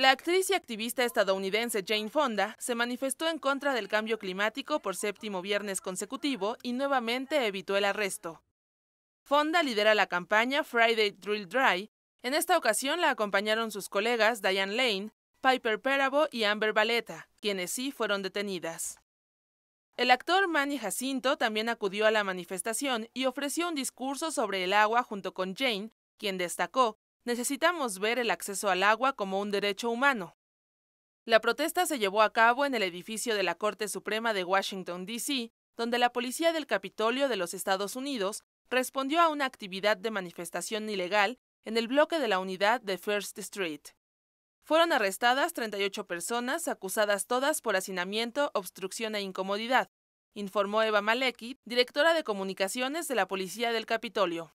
La actriz y activista estadounidense Jane Fonda se manifestó en contra del cambio climático por séptimo viernes consecutivo y nuevamente evitó el arresto. Fonda lidera la campaña Friday Drill Dry. En esta ocasión la acompañaron sus colegas Diane Lane, Piper Perabo y Amber Valletta, quienes sí fueron detenidas. El actor Manny Jacinto también acudió a la manifestación y ofreció un discurso sobre el agua junto con Jane, quien destacó Necesitamos ver el acceso al agua como un derecho humano. La protesta se llevó a cabo en el edificio de la Corte Suprema de Washington, D.C., donde la policía del Capitolio de los Estados Unidos respondió a una actividad de manifestación ilegal en el bloque de la unidad de First Street. Fueron arrestadas 38 personas, acusadas todas por hacinamiento, obstrucción e incomodidad, informó Eva Maleki, directora de comunicaciones de la Policía del Capitolio.